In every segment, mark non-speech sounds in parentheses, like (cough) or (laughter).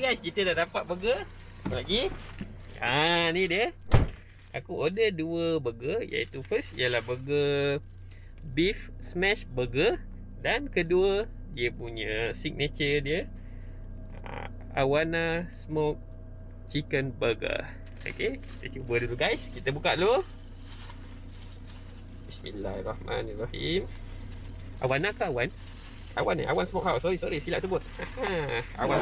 guys Kita dah dapat burger Satu lagi Haa ni dia Aku order dua burger Iaitu first ialah burger Beef smash burger Dan kedua Dia punya signature dia uh, Awana smoke chicken burger Okay Kita cuba dulu guys Kita buka dulu Bismillahirrahmanirrahim Awana ke awan? Awan ni, awan smoke house Sorry, sorry, silap sebut (laughs) Awan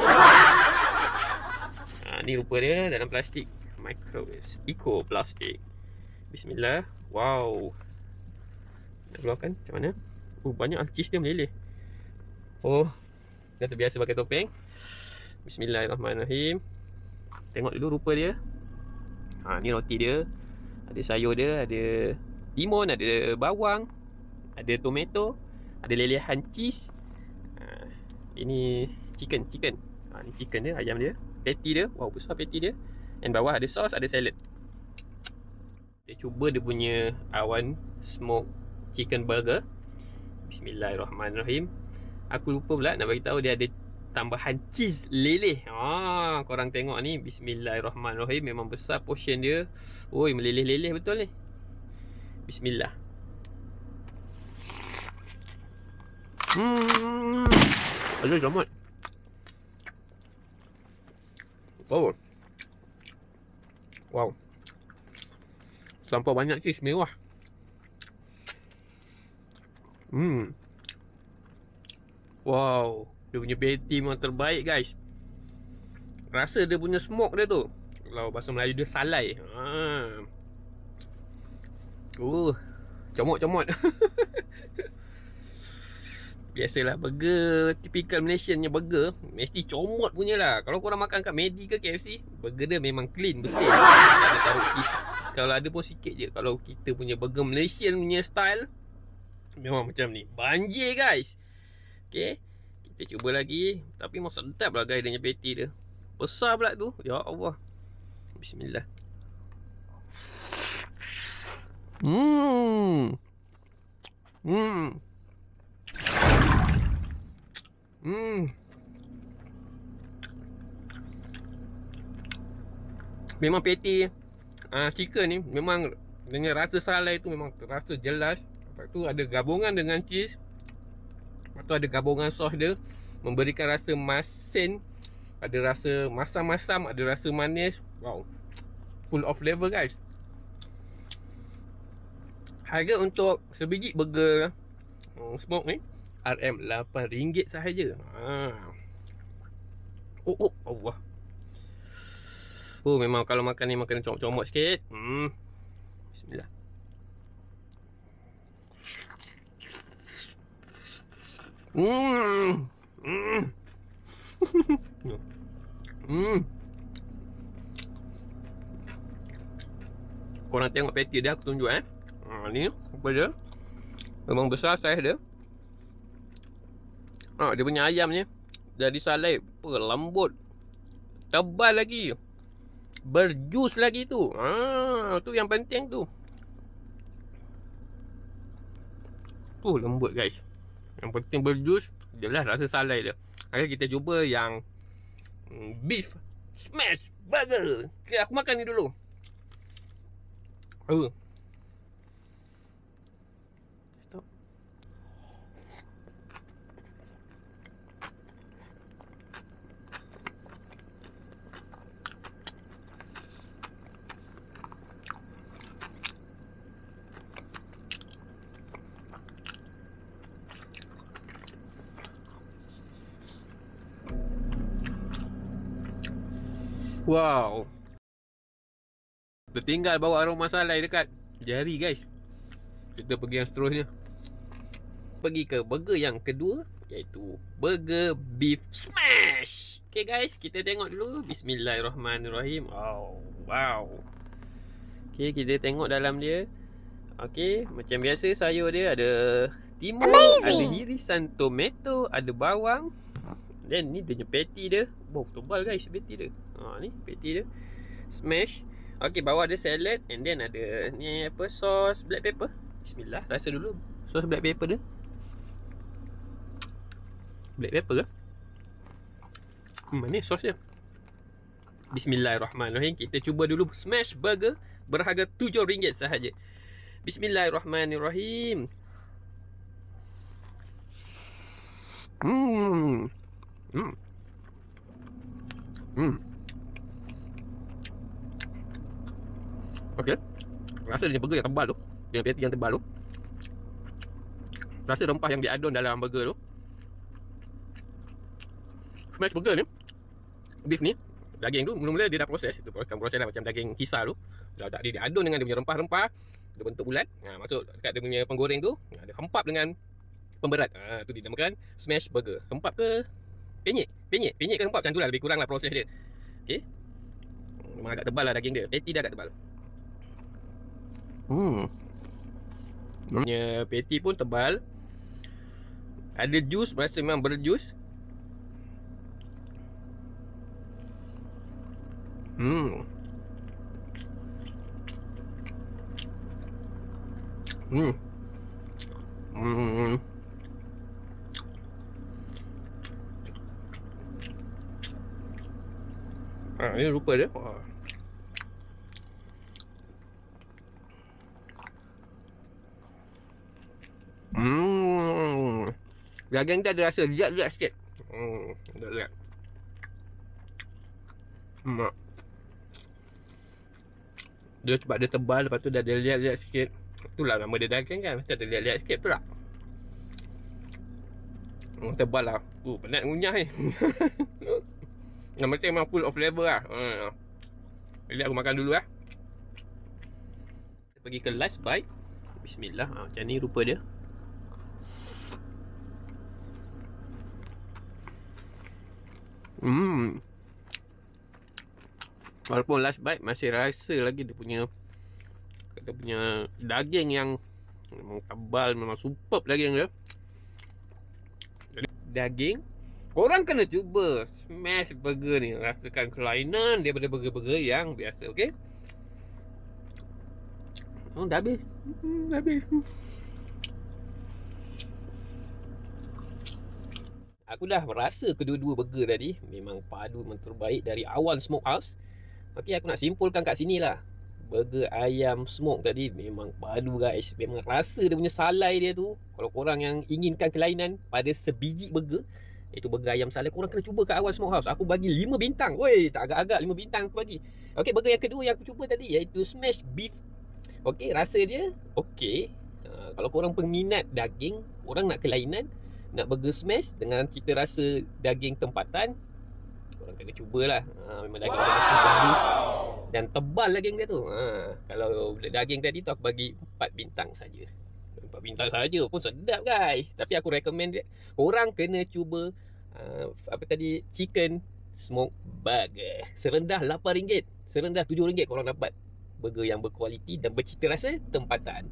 ni rupa dia dalam plastik microwave eco plastik bismillah wow nak keluarkan macam mana oh banyak alcis lah. dia meleleh oh dia terbiasa pakai topeng bismillahirrahmanirrahim tengok dulu rupa dia ha ni roti dia ada sayur dia ada limon ada bawang ada tomato ada lelehan cheese ha, ini chicken chicken ha, ini chicken dia ayam dia patty dia wow besar patty dia and bawah ada sauce ada salad kita cuba dia punya awan smoke chicken burger bismillahirrahmanirrahim aku lupa pula nak bagi tahu dia ada tambahan cheese leleh ah korang tengok ni bismillahirrahmanirrahim memang besar portion dia oi meleleh-leleh betul ni bismillah hmm aduh gamot Oh. Wow. sampai banyak kis mewah. Hmm. Wow, dia punya patty memang terbaik guys. Rasa dia punya smoke dia tu. Kalau bahasa Melayu dia salai. Ha. Oh. Uh. Comot-comot. (laughs) Biasalah burger Typical Malaysian ni burger Mesti comot punya lah Kalau korang makan kat Medi ke KFC Burger dia memang clean Bersih Kalau ada pun sikit je Kalau kita punya burger Malaysian punya style Memang macam ni Banjir guys Okay Kita cuba lagi Tapi memang sedap lah guys Dengan peti dia Besar pula tu Ya Allah Bismillah Hmm Hmm Mmm. Memang patty uh, chicken ni memang dengan rasa salai tu memang rasa jelas. Lepas tu ada gabungan dengan cheese. Lepas tu ada gabungan sos dia memberikan rasa masin, ada rasa masam-masam, ada rasa manis. Wow. Full of flavor guys. Harga untuk sebiji burger hmm, smoke ni RM8 ringgit sahaja ha. Oh, oh, Allah Oh, memang kalau makan ni makan comot-comot sikit hmm. Bismillah Hmm. Hmm. (laughs) hmm. Korang tengok peti dia aku tunjuk eh. Ha ni apa dia? Memang besar saiz dia. Ha, dia punya ayam ni Jadi salai lembut Tebal lagi Berjus lagi tu ha, Tu yang penting tu Tu lembut guys Yang penting berjus Jelas rasa salai dia Hari kita cuba yang mm, Beef Smash Burger okay, Aku makan ni dulu uh. Wow. Tertinggal bawa aroma salai dekat jari guys. Kita pergi yang seterusnya. Pergi ke burger yang kedua iaitu burger beef smash. Okay guys, kita tengok dulu. Bismillahirrahmanirrahim. Wow. Wow. Okay, kita tengok dalam dia. Okay, macam biasa sayur dia ada timur, Amazing. ada hirisan tomato, ada bawang, Then ni dia punya patty dia Boom tebal guys patty dia Ha ni patty dia Smash Okay bawah ada salad And then ada ni apa sos black pepper Bismillah rasa dulu sos black pepper dia Black pepper ke? Hmm, ni sos dia Bismillahirrahmanirrahim Kita cuba dulu smash burger Berharga RM7 sahaja Bismillahirrahmanirrahim Hmm Mm. Mm. Okay. Rasa dia burger yang tebal tu. Yang patty yang tebal tu. Rasa rempah yang diadun dalam burger tu. Smash burger ni. Beef ni. Daging tu mula-mula dia dah proses. Dia proses, proses lah, macam daging kisar tu. Kalau tak dia diadun dengan dia punya rempah-rempah. Dia bentuk bulat. Ha, masuk dekat dia punya penggoreng tu. Ha, dia hempap dengan pemberat. Ha, tu dinamakan smash burger. Hempap ke penyek penyek penyek kan nampak macam tu lah lebih kurang lah proses dia Okay? memang agak tebal lah daging dia patty dah agak tebal hmm punya patty pun tebal ada jus rasa memang berjus hmm hmm hmm Ha, ah. ni rupa dia. Hmm. Daging dia ada rasa jejak-jejak sikit. Hmm, tak lihat. Hmm. Dia sebab dia tebal lepas tu dah ada lihat-lihat sikit. Itulah nama dia daging kan. Mesti ada lihat-lihat sikit tu Hmm, tebal lah. Uh, penat ngunyah ni. Eh. (laughs) Yang penting memang full of flavor lah hmm. Jadi aku makan dulu lah Kita pergi ke last bite Bismillah ha, Macam ni rupa dia Hmm. Walaupun last bite masih rasa lagi dia punya kata punya daging yang memang tebal memang superb daging dia. daging Korang kena cuba smash burger ni Rasakan kelainan daripada burger-burger yang biasa Okay Oh dah habis hmm, Dah habis Aku dah rasa kedua-dua burger tadi Memang padu yang terbaik dari awan smokehouse Tapi aku nak simpulkan kat sini lah Burger ayam smoke tadi memang padu guys Memang rasa dia punya salai dia tu Kalau korang yang inginkan kelainan pada sebiji burger itu burger ayam salai Korang kena cuba kat Awan Smokehouse Aku bagi 5 bintang Woi tak agak-agak 5 bintang aku bagi Okay burger yang kedua yang aku cuba tadi Iaitu smash beef Okay rasa dia Okay uh, ha, Kalau korang peminat daging Korang nak kelainan Nak burger smash Dengan cita rasa daging tempatan Korang kena cubalah uh, Memang daging wow. Dan tebal daging dia tu uh, Kalau daging tadi tu aku bagi 4 bintang saja. 4 bintang saja pun sedap guys. Tapi aku recommend dia. Korang kena cuba uh, apa tadi chicken smoke burger. Eh. Serendah RM8. Serendah RM7 korang dapat burger yang berkualiti dan bercita rasa tempatan.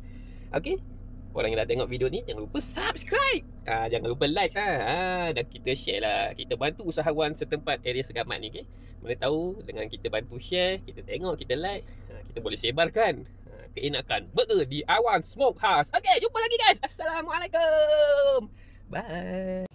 Okay. orang yang dah tengok video ni jangan lupa subscribe. Ah jangan lupa like ha. Uh, dan kita share lah. Kita bantu usahawan setempat area segamat ni okay. Mana tahu dengan kita bantu share, kita tengok, kita like, uh, kita boleh sebarkan keenakan burger di Awang Smokehouse. Okey, jumpa lagi guys. Assalamualaikum. Bye.